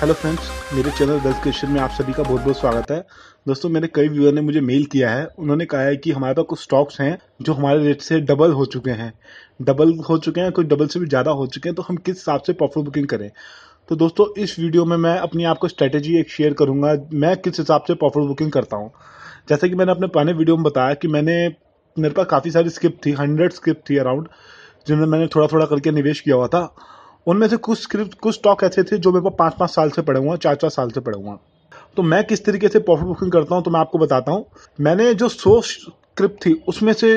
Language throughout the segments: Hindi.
हेलो फ्रेंड्स मेरे चैनल दस में आप सभी का बहुत बहुत स्वागत है दोस्तों मेरे कई व्यूअर ने मुझे मेल किया है उन्होंने कहा है कि हमारे पास कुछ स्टॉक्स हैं जो हमारे रेट से डबल हो चुके हैं डबल हो चुके हैं कोई डबल से भी ज़्यादा हो चुके हैं तो हम किस हिसाब से प्रॉफिट बुकिंग करें तो दोस्तों इस वीडियो में मैं अपनी आपको स्ट्रैटेजी एक शेयर करूँगा मैं किस हिसाब से प्रॉफिट बुकिंग करता हूँ जैसे कि मैंने अपने पुराने वीडियो में बताया कि मैंने मेरे पास काफ़ी सारी स्क्रिप्ट थी हंड्रेड स्क्रिप्ट थी अराउंड जिनमें मैंने थोड़ा थोड़ा करके निवेश किया हुआ था उनमें से कुछ स्क्रिप्ट कुछ स्टॉक ऐसे थे जो मेरे पास पाँच पाँच साल से पड़े हुए हैं चार चार साल से पड़े हुए हैं तो मैं किस तरीके से प्रॉफिट बुकिंग करता हूँ तो मैं आपको बताता हूँ मैंने जो सो स्क्रिप्ट थी उसमें से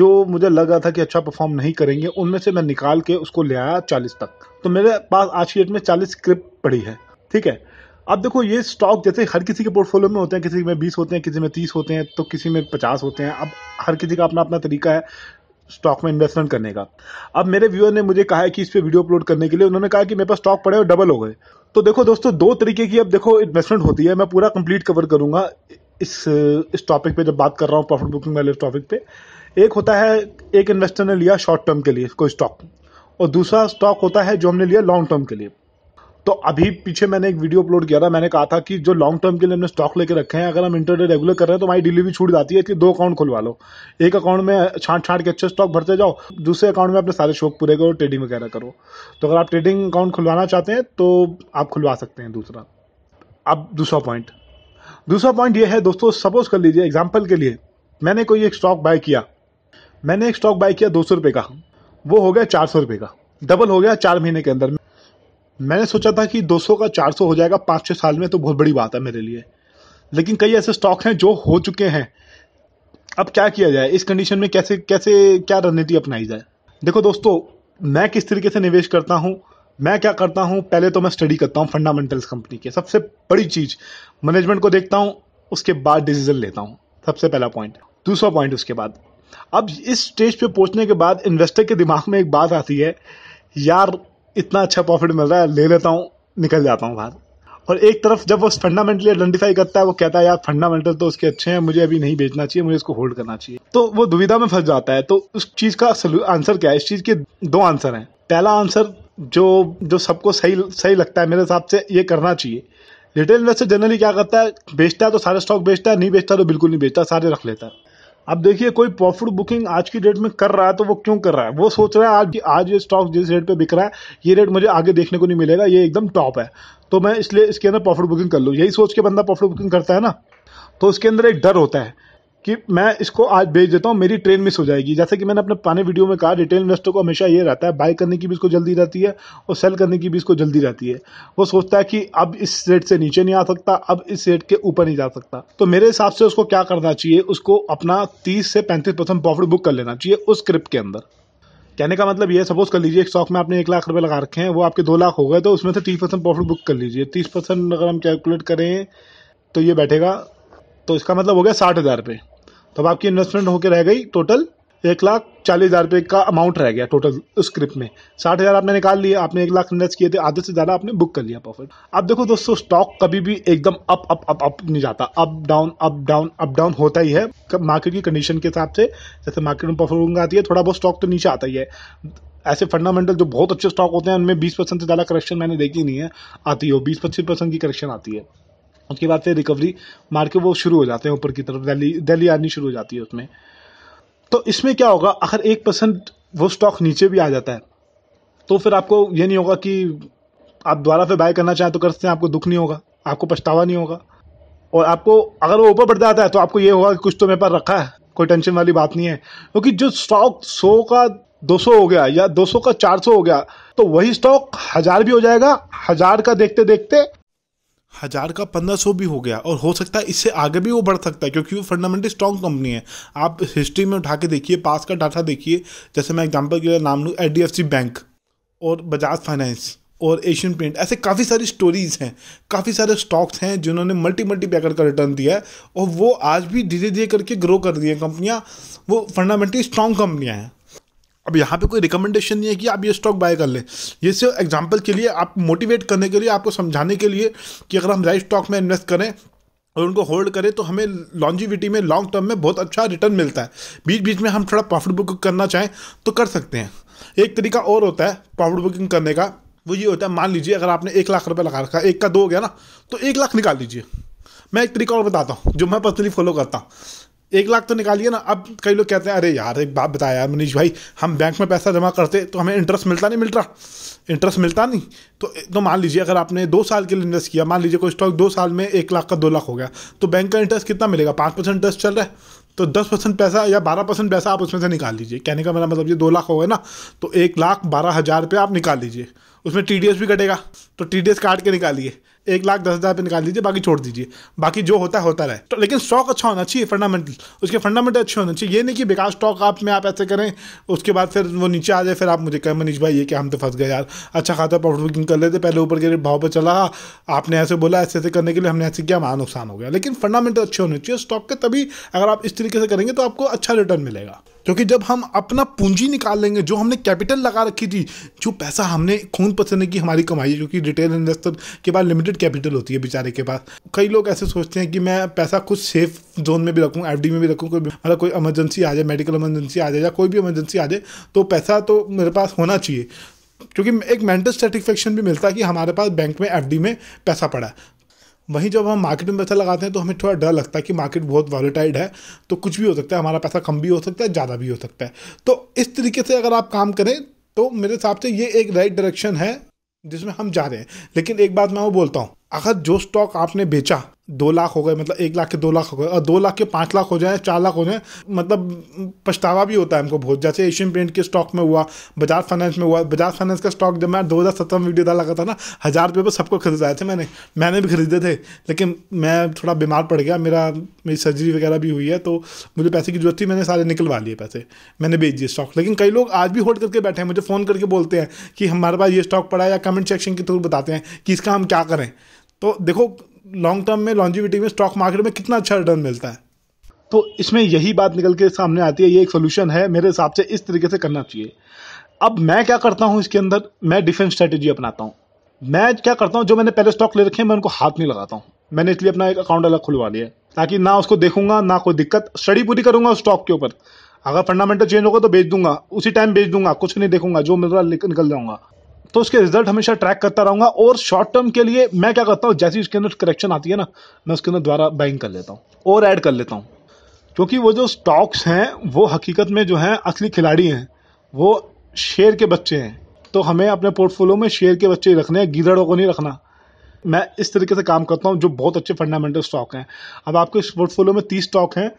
जो मुझे रहा था कि अच्छा परफॉर्म नहीं करेंगे उनमें से मैं निकाल के उसको ले आया चालीस तक तो मेरे पास आज की डेट में चालीस स्क्रिप्ट पड़ी है ठीक है अब देखो ये स्टॉक जैसे हर किसी के पोर्टफोलियो में होते हैं किसी में बीस होते हैं किसी में तीस होते हैं तो किसी में पचास होते हैं अब हर किसी का अपना अपना तरीका है स्टॉक में इन्वेस्टमेंट करने का अब मेरे व्यूअर ने मुझे कहा है कि इस पर वीडियो अपलोड करने के लिए उन्होंने कहा कि मेरे पास स्टॉक पड़े और डबल हो गए तो देखो दोस्तों दो तरीके की अब देखो इन्वेस्टमेंट होती है मैं पूरा कंप्लीट कवर करूंगा इस इस टॉपिक पे जब बात कर रहा हूँ प्रॉफिट बुकिंग वाले टॉपिक पे एक होता है एक इन्वेस्टर ने लिया शॉर्ट टर्म के लिए कोई स्टॉक और दूसरा स्टॉक होता है जो हमने लिया लॉन्ग टर्म के लिए तो अभी पीछे मैंने एक वीडियो अपलोड किया था मैंने कहा था कि जो लॉन्ग टर्म के लिए हमने स्टॉक लेके रखे हैं अगर हम इंटरडे रेगुलर कर रहे हैं तो हमारी डिलीवरी छूट जाती है कि दो अकाउंट खुलवा लो एक अकाउंट में छाट छाट के अच्छे स्टॉक भरते जाओ दूसरे अकाउंट में अपने सारे शौक पूरे करो ट्रेडिंग वगैरह करो तो अगर आप ट्रेडिंग अकाउंट खुलवाना चाहते हैं तो आप खुलवा सकते हैं दूसरा अब दूसरा पॉइंट दूसरा पॉइंट ये है दोस्तों सपोज कर लीजिए एग्जाम्पल के लिए मैंने कोई एक स्टॉक बाय किया मैंने एक स्टॉक बाय किया दो सौ रुपये का वो हो गया चार सौ रुपये का डबल हो गया चार महीने के अंदर मैंने सोचा था कि 200 का 400 हो जाएगा पाँच छः साल में तो बहुत बड़ी बात है मेरे लिए लेकिन कई ऐसे स्टॉक हैं जो हो चुके हैं अब क्या किया जाए इस कंडीशन में कैसे कैसे क्या रणनीति अपनाई जाए देखो दोस्तों मैं किस तरीके से निवेश करता हूँ मैं क्या करता हूँ पहले तो मैं स्टडी करता हूँ फंडामेंटल्स कंपनी के सबसे बड़ी चीज़ मैनेजमेंट को देखता हूँ उसके बाद डिसीजन लेता हूँ सबसे पहला पॉइंट दूसरा पॉइंट उसके बाद अब इस स्टेज पे पहुंचने के बाद इन्वेस्टर के दिमाग में एक बात आती है यार इतना अच्छा प्रॉफिट मिल रहा है ले लेता हूँ निकल जाता हूँ बाहर और एक तरफ जब वो फंडामेंटली आइडेंटिफाई करता है वो कहता है यार फंडामेंटल तो उसके अच्छे हैं मुझे अभी नहीं बेचना चाहिए मुझे इसको होल्ड करना चाहिए तो वो दुविधा में फंस जाता है तो उस चीज़ का आंसर क्या है इस चीज़ के दो आंसर हैं पहला आंसर जो जो सबको सही सही लगता है मेरे हिसाब से ये करना चाहिए रिटेल इन्वेस्टर जनरली क्या करता है बेचता है तो सारे स्टॉक बेचता है नहीं बेचता तो बिल्कुल नहीं बेचता सारे रख लेता है अब देखिए कोई प्रॉफिट बुकिंग आज की डेट में कर रहा है तो वो क्यों कर रहा है वो सोच रहा है आज आज ये स्टॉक जिस रेट पे बिक रहा है ये रेट मुझे आगे देखने को नहीं मिलेगा ये एकदम टॉप है तो मैं इसलिए इसके अंदर प्रॉफिट बुकिंग कर लूँ यही सोच के बंदा प्रॉफिट बुकिंग करता है ना तो उसके अंदर एक डर होता है कि मैं इसको आज बेच देता हूँ मेरी ट्रेन मिस हो जाएगी जैसे कि मैंने अपने पुराने वीडियो में कहा रिटेल इन्वेस्टर को हमेशा ये रहता है बाय करने की भी इसको जल्दी रहती है और सेल करने की भी इसको जल्दी रहती है वो सोचता है कि अब इस रेट से नीचे नहीं आ सकता अब इस रेट के ऊपर नहीं जा सकता तो मेरे हिसाब से उसको क्या करना चाहिए उसको अपना तीस से पैंतीस परसेंट प्रॉफिट बुक कर लेना चाहिए उस क्रिप के अंदर कहने का मतलब ये है सपोज कर लीजिए एक स्टॉक में आपने एक लाख रुपए लगा रखे हैं वो आपके दो लाख हो गए तो उसमें से तीस परसेंट प्रॉफिट बुक कर लीजिए तीस परसेंट अगर हम कैलकुलेट करें तो ये बैठेगा तो इसका मतलब हो गया साठ हज़ार रुपये तब आपकी इन्वेस्टमेंट होकर रह गई टोटल एक लाख चालीस हज़ार रुपये का अमाउंट रह गया टोटल उस स्क्रिप्ट में साठ हज़ार आपने निकाल लिया आपने एक लाख इन्वेस्ट किए थे आधे से ज़्यादा आपने बुक कर लिया प्रॉफिट अब देखो दोस्तों स्टॉक कभी भी एकदम अप अप अप अप नहीं जाता up down up down up down होता ही है मार्केट की कंडीशन के हिसाब से जैसे मार्केट में परफॉर्मिंग आती है थोड़ा बहुत स्टॉक तो नीचे आता ही है ऐसे फंडामेंटल जो बहुत अच्छे स्टॉक होते हैं उनमें बीस परसेंट से ज़्यादा करेक्शन मैंने देखी नहीं है आती हो बीस पच्चीस परसेंट की करेक्शन आती है उसके बाद से रिकवरी मार के वो शुरू हो जाते हैं ऊपर की तरफ दिल्ली दिल्ली आनी शुरू हो जाती है उसमें तो इसमें क्या होगा अगर एक परसेंट वो स्टॉक नीचे भी आ जाता है तो फिर आपको ये नहीं होगा कि आप दोबारा फिर बाय करना चाहें तो कर सकते हैं आपको दुख नहीं होगा आपको पछतावा नहीं होगा और आपको अगर वो ऊपर बढ़ जाता है तो आपको ये होगा कि कुछ तो मेरे पास रखा है कोई टेंशन वाली बात नहीं है क्योंकि तो जो स्टॉक सौ का 200 हो गया या 200 का 400 हो गया तो वही स्टॉक हजार भी हो जाएगा हजार का देखते देखते हज़ार का पंद्रह सौ भी हो गया और हो सकता है इससे आगे भी वो बढ़ सकता है क्योंकि वो फंडामेंटली स्ट्रॉन्ग कंपनी है आप हिस्ट्री में उठा के देखिए पास का डाटा देखिए जैसे मैं एग्जाम्पल के लिए नाम लूँ एच बैंक और बजाज फाइनेंस और एशियन पेंट ऐसे काफ़ी सारी स्टोरीज़ हैं काफ़ी सारे स्टॉक्स हैं जिन्होंने मल्टी मल्टी पैकर का रिटर्न दिया है और वो आज भी धीरे धीरे करके ग्रो कर रही है कंपनियाँ वो फंडामेंटली स्ट्रॉन्ग कंपनियाँ हैं अब यहाँ पे कोई रिकमेंडेशन नहीं है कि आप ये स्टॉक बाय कर लें ये सिर्फ एग्जाम्पल के लिए आप मोटिवेट करने के लिए आपको समझाने के लिए कि अगर हम राइट स्टॉक में इन्वेस्ट करें और उनको होल्ड करें तो हमें लॉन्जिविटी में लॉन्ग टर्म में बहुत अच्छा रिटर्न मिलता है बीच बीच में हम थोड़ा प्रॉफिट बुकिंग करना चाहें तो कर सकते हैं एक तरीका और होता है प्रॉफिट बुकिंग करने का वो ये होता है मान लीजिए अगर आपने एक लाख रुपये लगा रखा एक का दो हो गया ना तो एक लाख निकाल लीजिए मैं एक तरीका और बताता हूँ जो मैं पर्सनली फॉलो करता हूँ एक लाख तो निकालिए ना अब कई लोग कहते हैं अरे यार एक बात बताया यार मनीष भाई हम बैंक में पैसा जमा करते तो हमें इंटरेस्ट मिलता नहीं मिल रहा इंटरेस्ट मिलता नहीं तो तो मान लीजिए अगर आपने दो साल के लिए इन्वेस्ट किया मान लीजिए कोई स्टॉक दो साल में एक लाख का दो लाख हो गया तो बैंक का इंटरेस्ट कितना मिलेगा पाँच परसेंट इंटरेस्ट चल रहा है तो दस परसेंट पैसा या बारह परसेंट पैसा आप उसमें से निकाल लीजिए कहने का मेरा मतलब ये दो लाख हो गया ना तो एक लाख बारह हज़ार रुपये आप निकाल लीजिए उसमें टी भी कटेगा तो टी डी काट के निकालिए एक लाख दस हज़ार पे निकाल दीजिए बाकी छोड़ दीजिए बाकी जो होता है होता रहे तो लेकिन स्टॉक अच्छा होना चाहिए फंडामेंटल उसके फंडामेंटल अच्छे होना चाहिए ये नहीं कि बेकार स्टॉक आप में आप ऐसे करें उसके बाद फिर वो नीचे आ जाए फिर आप मुझे कहें मनीष भाई ये क्या हम तो फंस गए यार अच्छा खाता प्रॉफिट बुकिंग कर लेते पहले ऊपर के भाव पर चला आपने ऐसे बोला ऐसे ऐसे करने के लिए हमने ऐसे किया हमारा नुकसान हो गया लेकिन फंडामेंटल अच्छे होने चाहिए स्टॉक के तभी अगर आप इस तरीके से करेंगे तो आपको अच्छा रिटर्न मिलेगा क्योंकि जब हम अपना पूंजी निकाल लेंगे जो हमने कैपिटल लगा रखी थी जो पैसा हमने खून पसंद की हमारी कमाई है क्योंकि रिटेल इन्वेस्टर के पास लिमिटेड कैपिटल होती है बेचारे के पास कई लोग ऐसे सोचते हैं कि मैं पैसा कुछ सेफ जोन में भी रखूँ एफ में भी रखूँ कोई मतलब कोई इमरजेंसी आ जाए मेडिकल इमरजेंसी आ जाए या कोई भी इमरजेंसी आ जाए तो पैसा तो मेरे पास होना चाहिए क्योंकि एक मेंटल सेटिस्फेक्शन भी मिलता है कि हमारे पास बैंक में एफ में पैसा पड़ा है वहीं जब हम मार्केट में पैसा लगाते हैं तो हमें थोड़ा डर लगता है कि मार्केट बहुत वॉलीटाइड है तो कुछ भी हो सकता है हमारा पैसा कम भी हो सकता है ज़्यादा भी हो सकता है तो इस तरीके से अगर आप काम करें तो मेरे हिसाब से ये एक राइट डायरेक्शन है जिसमें हम जा रहे हैं लेकिन एक बात मैं वो बोलता हूँ अगर जो स्टॉक आपने बेचा दो लाख हो गए मतलब एक लाख के दो लाख हो गए और दो लाख के पाँच लाख हो जाए चार लाख हो जाए मतलब पछतावा भी होता है हमको बहुत जैसे एशियन पेंट के स्टॉक में हुआ बजाज फाइनेंस में हुआ बजाज फाइनेंस का स्टॉक जब मैं दो हज़ार सत्रह में वीडियो डाला था ना हज़ार रुपये पर सबको खरीदाए थे मैंने मैंने भी खरीदे थे लेकिन मैं थोड़ा बीमार पड़ गया मेरा मेरी सर्जरी वगैरह भी हुई है तो मुझे पैसे की जरूरत थी मैंने सारे निकलवा लिए पैसे मैंने बेच दिए स्टॉक लेकिन कई लोग आज भी होल्ड करके बैठे हैं मुझे फ़ोन करके बोलते हैं कि हमारे पास ये स्टॉक पड़ा है या कमेंट सेक्शन के थ्रू बताते हैं कि इसका हम क्या करें तो देखो लॉन्ग टर्म में लॉन्जिविटी में स्टॉक मार्केट में कितना अच्छा रिटर्न मिलता है तो इसमें यही बात निकल के सामने आती है ये एक सोल्यूशन है मेरे हिसाब से इस तरीके से करना चाहिए अब मैं क्या करता हूँ इसके अंदर मैं डिफेंस स्ट्रेटेजी अपनाता हूँ मैं क्या करता हूँ जो मैंने पहले स्टॉक ले रखे हैं मैं उनको हाथ नहीं लगाता हूँ मैंने इसलिए अपना एक अकाउंट अलग खुलवा लिया ताकि ना उसको देखूंगा ना कोई दिक्कत स्टडी पूरी करूंगा उस स्टॉक के ऊपर अगर फंडामेंटल चेंज होगा तो बेच दूंगा उसी टाइम बेच दूंगा कुछ नहीं देखूंगा जो मेरा निकल जाऊंगा तो उसके रिजल्ट हमेशा ट्रैक करता रहूंगा और शॉर्ट टर्म के लिए मैं क्या करता हूँ जैसी उसके अंदर करेक्शन आती है ना मैं उसके अंदर द्वारा बाइंग कर लेता हूँ और ऐड कर लेता हूँ क्योंकि वो जो स्टॉक्स हैं वो हकीकत में जो हैं असली खिलाड़ी हैं वो शेर के बच्चे हैं तो हमें अपने पोर्टफोलियो में शेयर के बच्चे रखने हैं गीदड़ों को नहीं रखना मैं इस तरीके से काम करता हूँ जो बहुत अच्छे फंडामेंटल स्टॉक हैं अब आपके इस पोर्टफोलियो में तीस स्टॉक हैं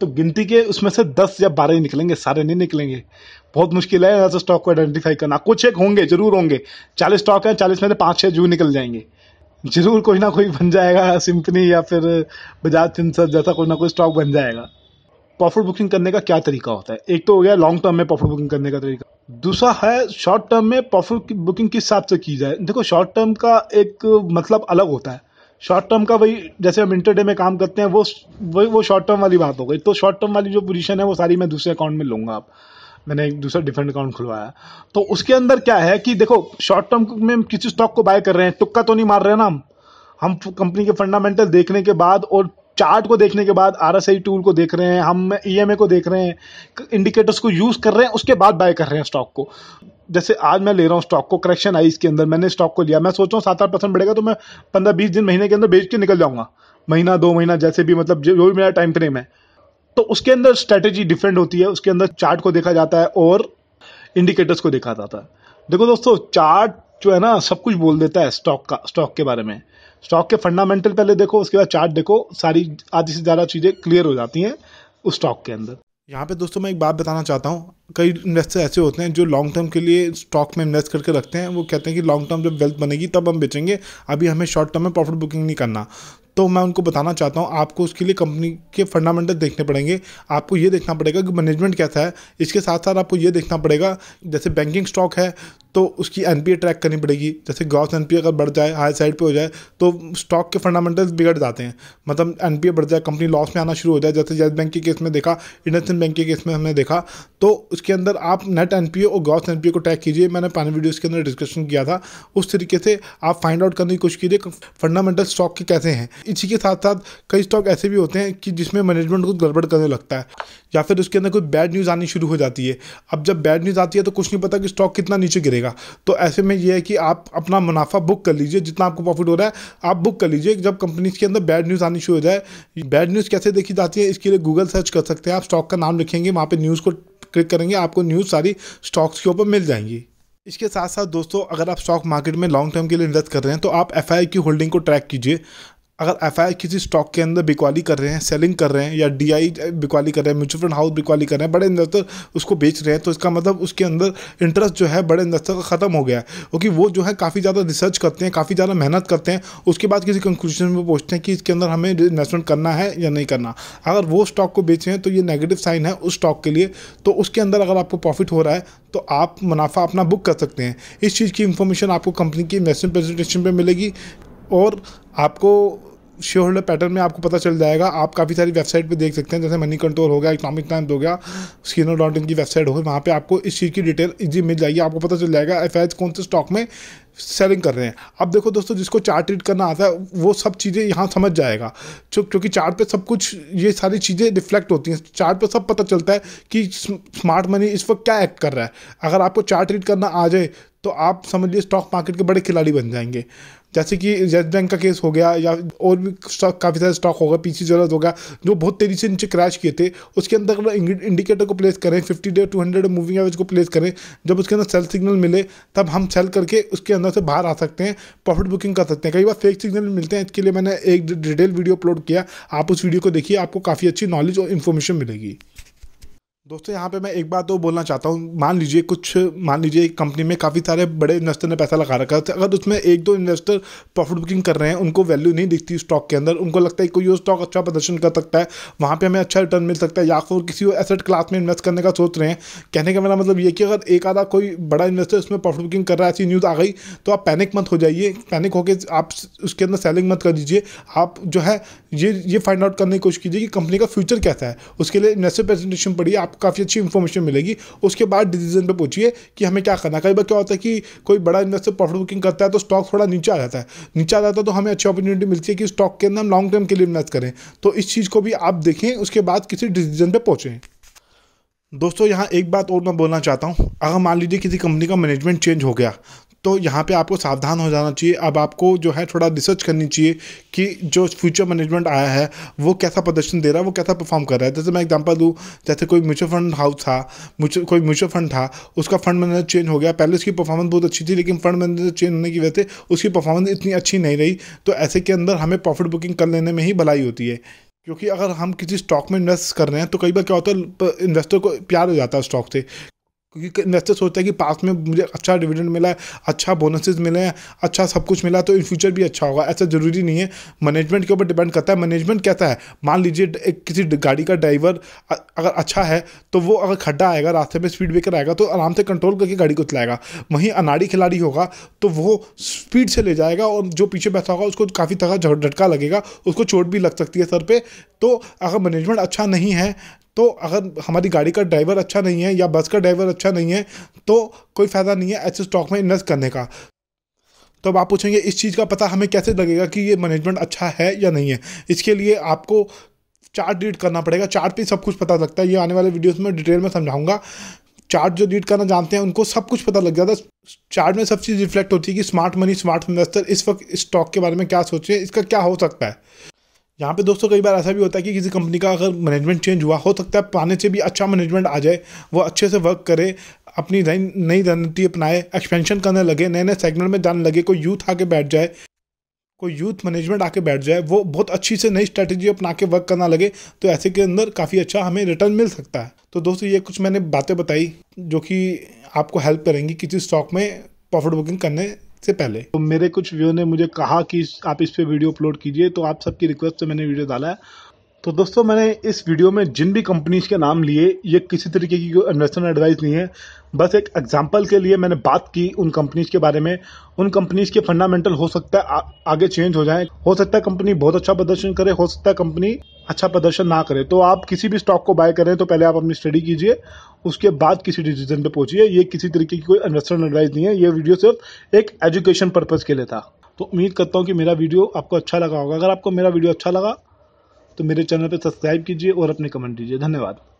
तो गिनती के उसमें से दस या बारह ही निकलेंगे सारे नहीं निकलेंगे बहुत मुश्किल है ऐसे स्टॉक को आइडेंटिफाई करना कुछ एक होंगे जरूर होंगे चालीस स्टॉक हैं चालीस में से पाँच छः जू निकल जाएंगे जरूर कोई ना कोई बन जाएगा सिंपनी या फिर बजाज चिंसर जैसा कोई ना कोई स्टॉक बन जाएगा प्रॉफिट बुकिंग करने का क्या तरीका होता है एक तो हो गया लॉन्ग टर्म में प्रॉफिट बुकिंग करने का तरीका दूसरा है शॉर्ट टर्म में प्रॉफिट बुकिंग किस हिसाब से की जाए देखो शॉर्ट टर्म का एक मतलब अलग होता है शॉर्ट टर्म का वही जैसे हम इंटरडे में काम करते हैं वो वही वो शॉर्ट टर्म वाली बात हो गई तो शॉर्ट टर्म वाली जो पोजीशन है वो सारी मैं दूसरे अकाउंट में लूँगा आप मैंने एक दूसरा डिफरेंट अकाउंट खुलवाया तो उसके अंदर क्या है कि देखो शॉर्ट टर्म में हम किसी स्टॉक को बाय कर रहे हैं टुक्का तो नहीं मार रहे ना हम हम कंपनी के फंडामेंटल देखने के बाद और चार्ट को देखने के बाद आर टूल को देख रहे हैं हम ई e को देख रहे हैं इंडिकेटर्स को यूज़ कर रहे हैं उसके बाद बाय कर रहे हैं स्टॉक को जैसे आज मैं ले रहा हूँ स्टॉक को करेक्शन आई इसके अंदर मैंने स्टॉक को लिया मैं सोच रहा हूँ सात आठ परसेंट बढ़ेगा तो मैं पंद्रह बीस दिन महीने के अंदर बेच के निकल जाऊंगा महीना दो महीना जैसे भी मतलब जो भी मेरा टाइम फ्रेम है तो उसके अंदर स्ट्रैटेजी डिफरेंट होती है उसके अंदर चार्ट को देखा जाता है और इंडिकेटर्स को देखा जाता है देखो दोस्तों चार्ट जो है ना सब कुछ बोल देता है स्टॉक का स्टॉक के बारे में स्टॉक के फंडामेंटल पहले देखो उसके बाद चार्ट देखो सारी आधी से ज़्यादा चीज़ें क्लियर हो जाती हैं उस स्टॉक के अंदर यहाँ पे दोस्तों मैं एक बात बताना चाहता हूँ कई इन्वेस्टर ऐसे होते हैं जो लॉन्ग टर्म के लिए स्टॉक में इन्वेस्ट करके रखते हैं वो कहते हैं कि लॉन्ग टर्म जब वेल्थ बनेगी तब हम बेचेंगे अभी हमें शॉर्ट टर्म में प्रॉफिट बुकिंग नहीं करना तो मैं उनको बताना चाहता हूँ आपको उसके लिए कंपनी के फंडामेंटल देखने पड़ेंगे आपको ये देखना पड़ेगा कि मैनेजमेंट कैसा है इसके साथ साथ आपको ये देखना पड़ेगा जैसे बैंकिंग स्टॉक है तो उसकी एन ट्रैक करनी पड़ेगी जैसे ग्रॉस एन अगर बढ़ जाए हाई साइड पे हो जाए तो स्टॉक के फंडामेंटल्स बिगड़ जाते हैं मतलब एन बढ़ जाए कंपनी लॉस में आना शुरू हो जाए जैसे येस बैंक के केस में देखा इंडस्ट्रियल बैंक के केस में हमने देखा तो उसके अंदर आप नेट एन और ग्रॉस एन को ट्रैक कीजिए मैंने पानी वीडियोज़ के अंदर डिस्कशन किया था उस तरीके से आप फाइंड आउट करने की कोशिश कीजिए फंडामेंटल स्टॉक के कैसे हैं इसी के साथ साथ कई स्टॉक ऐसे भी होते हैं कि जिसमें मैनेजमेंट को गड़बड़ करने लगता है या फिर उसके अंदर कोई बैड न्यूज़ आनी शुरू हो जाती है अब जब बैड न्यूज़ आती है तो कुछ नहीं पता कि स्टॉक कितना नीचे गिरेगा जाएगा तो ऐसे में ये है कि आप अपना मुनाफा बुक कर लीजिए जितना आपको प्रॉफिट हो रहा है आप बुक कर लीजिए जब कंपनीज के अंदर बैड न्यूज़ आनी शुरू हो जाए बैड न्यूज़ कैसे देखी जाती है इसके लिए गूगल सर्च कर सकते हैं आप स्टॉक का नाम लिखेंगे वहाँ पर न्यूज़ को क्लिक करेंगे आपको न्यूज़ सारी स्टॉक्स के ऊपर मिल जाएंगी इसके साथ साथ दोस्तों अगर आप स्टॉक मार्केट में लॉन्ग टर्म के लिए इन्वेस्ट कर रहे हैं तो आप एफ की होल्डिंग को ट्रैक कीजिए अगर एफ किसी स्टॉक के अंदर बिकवाली कर रहे हैं सेलिंग कर रहे हैं या डी आई बिकवाली कर रहे हैं म्यूचुअल फंड हाउस बिकवाली कर रहे हैं बड़े इन्वेस्टर उसको बेच रहे हैं तो इसका मतलब उसके अंदर इंटरेस्ट जो है बड़े इन्वेस्टर का ख़त्म हो गया है क्योंकि वो जो है काफ़ी ज़्यादा रिसर्च करते हैं काफ़ी ज़्यादा मेहनत करते हैं उसके बाद किसी कंक्लूजन में पूछते हैं कि इसके अंदर हमें इन्वेस्टमेंट करना है या नहीं करना अगर वो स्टॉक को बेच रहे हैं तो ये नेगेटिव साइन है उस स्टॉक के लिए तो उसके अंदर अगर आपको प्रॉफिट हो रहा है तो आप मुनाफा अपना बुक कर सकते हैं इस चीज़ की इन्फॉर्मेशन आपको कंपनी की इन्वेस्टमेंट प्रेजेंटेशन पर मिलेगी और आपको शेयर होल्डर पैटर्न में आपको पता चल जाएगा आप काफ़ी सारी वेबसाइट पे देख सकते हैं जैसे मनी कंट्रोल हो गया इकनॉमिक टाइम्स हो गया स्कीनो डॉट इन की वेबसाइट हो गई वहाँ पर आपको इस चीज़ की डिटेल इजी मिल जाएगी आपको पता चल जाएगा एफ कौन से स्टॉक में सेलिंग कर रहे हैं अब देखो दोस्तों जिसको चार्ट रीड करना आता है वो सब चीज़ें यहाँ समझ जाएगा क्योंकि चार्ट पे सब कुछ ये सारी चीज़ें रिफ्लेक्ट होती हैं चार्ट पे सब पता चलता है कि स्मार्ट मनी इस वक्त क्या एक्ट कर रहा है अगर आपको चार्ट रीड करना आ जाए तो आप समझिए स्टॉक मार्केट के बड़े खिलाड़ी बन जाएंगे जैसे कि येस बैंक का केस हो गया या और भी स्टॉक काफ़ी सारे स्टॉक होगा पीछे जरूरत होगा जो बहुत तेज़ी से नीचे क्रैश किए थे उसके अंदर अगर इंडिकेटर को प्लेस करें fifty day two hundred moving average को प्लेस करें जब उसके अंदर सेल सिग्नल मिले तब हम सेल करके उसके अंदर से बाहर आ सकते हैं प्रॉफिट बुकिंग कर सकते हैं कई बार फेक सिग्नल मिलते हैं इसके लिए मैंने एक डिटेल वीडियो अपलोड किया आप उस वीडियो को देखिए आपको काफ़ी अच्छी नॉलेज और इन्फॉर्मेशन मिलेगी दोस्तों यहाँ पे मैं एक बात तो बोलना चाहता हूँ मान लीजिए कुछ मान लीजिए एक कंपनी में काफ़ी सारे बड़े इन्वेस्टर ने पैसा लगा रखा है तो अगर उसमें एक दो इन्वेस्टर प्रॉफिट बुकिंग कर रहे हैं उनको वैल्यू नहीं दिखती स्टॉक के अंदर उनको लगता है कोई ये स्टॉक अच्छा प्रदर्शन कर सकता है वहाँ पर हमें अच्छा रिटर्न मिल सकता है या फिर किसी एसेट क्लास में इन्वेस्ट करने का सोच रहे हैं कहने का मेरा मतलब ये कि अगर एक आधा कोई बड़ा इन्वेस्टर उसमें प्रॉफिट बुकिंग कर रहा है ऐसी न्यूज़ आ गई तो आप पैनिक मत हो जाइए पैनिक होकर आप उसके अंदर सेलिंग मत कर दीजिए आप जो है ये ये फाइंड आउट करने की कोशिश कीजिए कि कंपनी का फ्यूचर कैसा है उसके लिए इन्वेस्टर प्रेजेंटेशन पढ़िए आप काफ़ी अच्छी इन्फॉर्मेशन मिलेगी उसके बाद डिसीजन पर पूछिए कि हमें क्या करना कई बार क्या होता है कि कोई बड़ा इन्वेस्टर प्रॉफिट बुकिंग करता है तो स्टॉक थोड़ा नीचे आ जाता है नीचे आ जाता है तो हमें अच्छी अपॉर्चुनिटी मिलती है कि स्टॉक के अंदर हम लॉन्ग टर्म के लिए इन्वेस्ट करें तो इस चीज़ को भी आप देखें उसके बाद किसी डिसीजन पर पहुँचें दोस्तों यहाँ एक बात और मैं बोलना चाहता हूँ अगर मान लीजिए किसी कंपनी का मैनेजमेंट चेंज हो गया तो यहाँ पे आपको सावधान हो जाना चाहिए अब आपको जो है थोड़ा रिसर्च करनी चाहिए कि जो फ्यूचर मैनेजमेंट आया है वो कैसा प्रदर्शन दे रहा है वो कैसा परफॉर्म कर रहा है जैसे मैं एग्जांपल दूँ जैसे कोई म्यूचुअल फंड हाउस था कोई म्यूचुअल फंड था उसका फंड मैनेजर चेंज हो गया पहले उसकी परफॉर्मेंस बहुत अच्छी थी लेकिन फंड मैनेजर चेंज होने की वजह से उसकी परफॉर्मेंस इतनी अच्छी नहीं रही तो ऐसे के अंदर हमें प्रॉफिट बुकिंग कर लेने में ही भलाई होती है क्योंकि अगर हम किसी स्टॉक में इन्वेस्ट कर रहे हैं तो कई बार क्या होता है इन्वेस्टर को प्यार हो जाता है स्टॉक से क्योंकि इन्वेस्टर तो सोचता है कि पास में मुझे अच्छा डिविडेंड मिला है अच्छा बोनसेस मिले हैं अच्छा सब कुछ मिला तो इन फ्यूचर भी अच्छा होगा ऐसा ज़रूरी नहीं है मैनेजमेंट के ऊपर डिपेंड करता है मैनेजमेंट कैसा है मान लीजिए एक किसी गाड़ी का ड्राइवर अगर अच्छा है तो वो अगर खड्डा आएगा रास्ते में स्पीड ब्रेकर आएगा तो आराम से कंट्रोल करके गाड़ी को चलाएगा वहीं अनाड़ी खिलाड़ी होगा तो वो स्पीड से ले जाएगा और जो पीछे बैठा होगा उसको काफ़ी तरह झटका लगेगा उसको चोट भी लग सकती है सर पर तो अगर मैनेजमेंट अच्छा नहीं है तो अगर हमारी गाड़ी का ड्राइवर अच्छा नहीं है या बस का ड्राइवर अच्छा नहीं है तो कोई फ़ायदा नहीं है ऐसे स्टॉक में इन्वेस्ट करने का तो अब आप पूछेंगे इस चीज़ का पता हमें कैसे लगेगा कि ये मैनेजमेंट अच्छा है या नहीं है इसके लिए आपको चार्ट रीड करना पड़ेगा चार्ट पे सब कुछ पता लगता है ये आने वाले वीडियोस में डिटेल में समझाऊंगा चार्ट जो रीड करना जानते हैं उनको सब कुछ पता लग जाता है चार्ट में सब चीज़ रिफ्लेक्ट होती है कि स्मार्ट मनी स्मार्ट इन्वेस्टर इस वक्त स्टॉक के बारे में क्या सोच रहे हैं इसका क्या हो सकता है यहाँ पे दोस्तों कई बार ऐसा भी होता है कि किसी कंपनी का अगर मैनेजमेंट चेंज हुआ हो सकता है पाने से भी अच्छा मैनेजमेंट आ जाए वो अच्छे से वर्क करे अपनी नई रणनीति अपनाए एक्सपेंशन करने लगे नए नए सेगमेंट में जाने लगे कोई यूथ आके बैठ जाए कोई यूथ मैनेजमेंट आके बैठ जाए वो बहुत अच्छी से नई स्ट्रैटेजी अपना के वर्क करना लगे तो ऐसे के अंदर काफ़ी अच्छा हमें रिटर्न मिल सकता है तो दोस्तों ये कुछ मैंने बातें बताई जो कि आपको हेल्प करेंगी किसी स्टॉक में प्रॉफिट बुकिंग करने से पहले तो मेरे कुछ व्यू ने मुझे कहा कि आप इस पर वीडियो अपलोड कीजिए तो आप सबकी रिक्वेस्ट से मैंने वीडियो डाला है तो दोस्तों मैंने इस वीडियो में जिन भी कंपनीज के नाम लिए ये किसी तरीके की कोई इन्वेस्टमेंट एडवाइस नहीं है बस एक एग्जांपल के लिए मैंने बात की उन कंपनीज के बारे में उन कंपनीज के फंडामेंटल हो सकता है आ, आगे चेंज हो जाए हो सकता है कंपनी बहुत अच्छा प्रदर्शन करे हो सकता है कंपनी अच्छा प्रदर्शन ना करे तो आप किसी भी स्टॉक को बाय करें तो पहले आप अपनी स्टडी कीजिए उसके बाद किसी डिसीजन पे पहुंचिए ये किसी तरीके की कोई इन्वेस्टमेंट एडवाइस नहीं है ये वीडियो सिर्फ एक एजुकेशन पर्पज़ के लिए था तो उम्मीद करता हूँ कि मेरा वीडियो आपको अच्छा लगा होगा अगर आपको मेरा वीडियो अच्छा लगा तो मेरे चैनल पर सब्सक्राइब कीजिए और अपने कमेंट दीजिए धन्यवाद